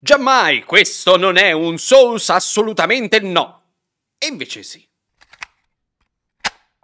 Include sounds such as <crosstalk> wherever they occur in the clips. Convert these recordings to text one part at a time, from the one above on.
Giammai, questo non è un Souls assolutamente no. E invece sì.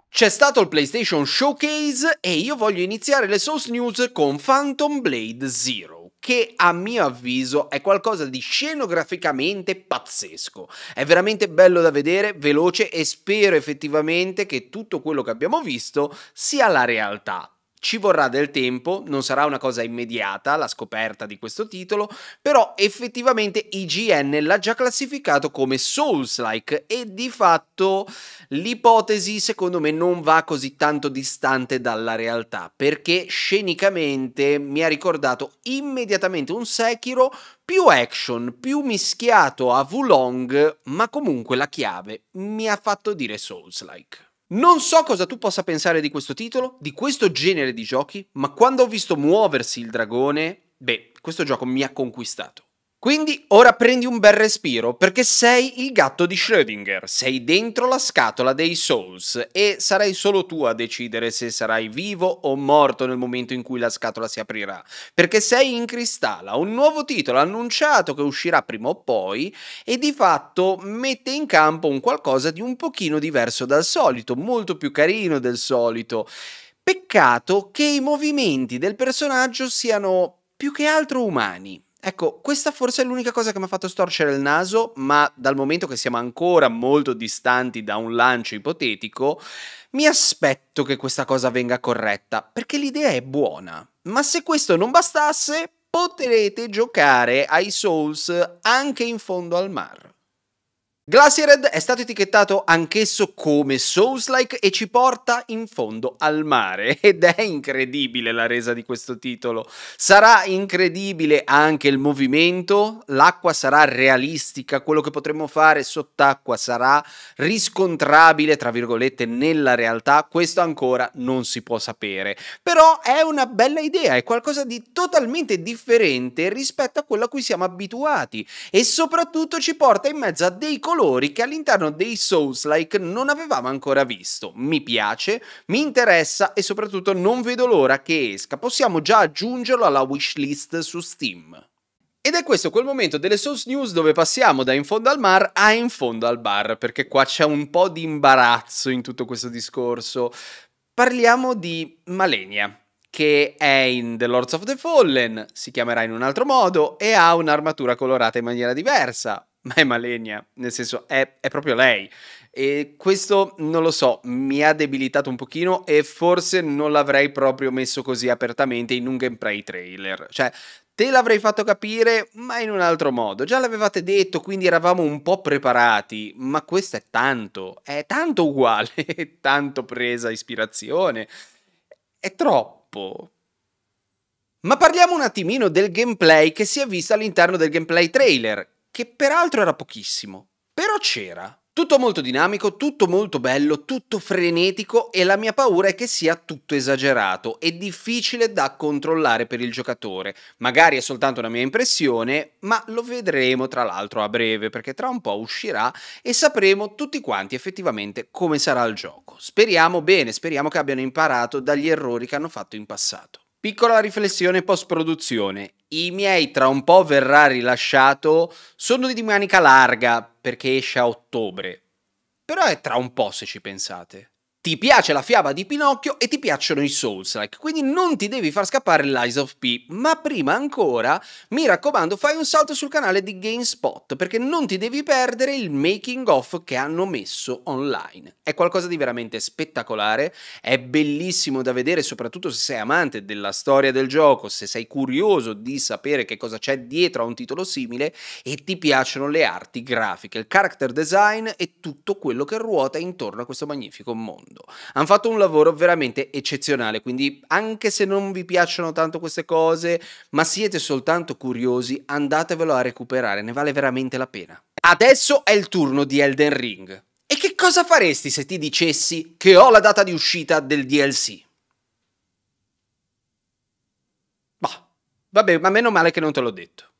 C'è stato il PlayStation Showcase e io voglio iniziare le Souls News con Phantom Blade Zero, che a mio avviso è qualcosa di scenograficamente pazzesco. È veramente bello da vedere, veloce e spero effettivamente che tutto quello che abbiamo visto sia la realtà ci vorrà del tempo, non sarà una cosa immediata la scoperta di questo titolo, però effettivamente IGN l'ha già classificato come Souls-like e di fatto l'ipotesi secondo me non va così tanto distante dalla realtà, perché scenicamente mi ha ricordato immediatamente un Sekiro più action, più mischiato a Wulong, ma comunque la chiave mi ha fatto dire Souls-like. Non so cosa tu possa pensare di questo titolo, di questo genere di giochi, ma quando ho visto muoversi il dragone, beh, questo gioco mi ha conquistato. Quindi ora prendi un bel respiro perché sei il gatto di Schrödinger, sei dentro la scatola dei Souls e sarai solo tu a decidere se sarai vivo o morto nel momento in cui la scatola si aprirà, perché sei in cristalla, un nuovo titolo annunciato che uscirà prima o poi e di fatto mette in campo un qualcosa di un pochino diverso dal solito, molto più carino del solito. Peccato che i movimenti del personaggio siano più che altro umani. Ecco, questa forse è l'unica cosa che mi ha fatto storcere il naso, ma dal momento che siamo ancora molto distanti da un lancio ipotetico, mi aspetto che questa cosa venga corretta, perché l'idea è buona. Ma se questo non bastasse, potrete giocare ai Souls anche in fondo al mar. Glaciered è stato etichettato anch'esso come Souls-like e ci porta in fondo al mare <laughs> ed è incredibile la resa di questo titolo. Sarà incredibile anche il movimento, l'acqua sarà realistica, quello che potremmo fare sott'acqua sarà riscontrabile tra virgolette nella realtà, questo ancora non si può sapere. Però è una bella idea, è qualcosa di totalmente differente rispetto a quello a cui siamo abituati e soprattutto ci porta in mezzo a dei colori colori che all'interno dei Souls-like non avevamo ancora visto. Mi piace, mi interessa e soprattutto non vedo l'ora che esca. Possiamo già aggiungerlo alla wishlist su Steam. Ed è questo quel momento delle Souls News dove passiamo da in fondo al mar a in fondo al bar, perché qua c'è un po' di imbarazzo in tutto questo discorso. Parliamo di Malenia, che è in The Lords of the Fallen, si chiamerà in un altro modo e ha un'armatura colorata in maniera diversa ma è Malenia, nel senso è, è, proprio lei. E questo non lo so, mi ha debilitato un pochino e forse non l'avrei proprio messo così apertamente in un gameplay trailer. Cioè, te l'avrei fatto capire, ma in un altro modo. Già l'avevate detto, quindi eravamo un po' preparati, ma questo è tanto, è tanto uguale, <laughs> è tanto presa ispirazione. È troppo. Ma parliamo un attimino del gameplay che si è visto all'interno del gameplay trailer, che peraltro era pochissimo, però c'era. Tutto molto dinamico, tutto molto bello, tutto frenetico e la mia paura è che sia tutto esagerato e difficile da controllare per il giocatore. Magari è soltanto una mia impressione, ma lo vedremo tra l'altro a breve perché tra un po' uscirà e sapremo tutti quanti effettivamente come sarà il gioco. Speriamo bene, speriamo che abbiano imparato dagli errori che hanno fatto in passato. Piccola riflessione post produzione i miei tra un po' verrà rilasciato, sono di manica larga perché esce a ottobre. Però è tra un po' se ci pensate ti piace la fiaba di Pinocchio e ti piacciono i Souls-like, quindi non ti devi far scappare l'Eyes of P, ma prima ancora, mi raccomando, fai un salto sul canale di GameSpot, perché non ti devi perdere il making of che hanno messo online. È qualcosa di veramente spettacolare, è bellissimo da vedere, soprattutto se sei amante della storia del gioco, se sei curioso di sapere che cosa c'è dietro a un titolo simile e ti piacciono le arti grafiche, il character design e tutto quello che ruota intorno a questo magnifico mondo mondo. Hanno fatto un lavoro veramente eccezionale, quindi anche se non vi piacciono tanto queste cose, ma siete soltanto curiosi, andatevelo a recuperare, ne vale veramente la pena. Adesso è il turno di Elden Ring. E che cosa faresti se ti dicessi che ho la data di uscita del DLC? Bah, vabbè, ma meno male che non te l'ho detto.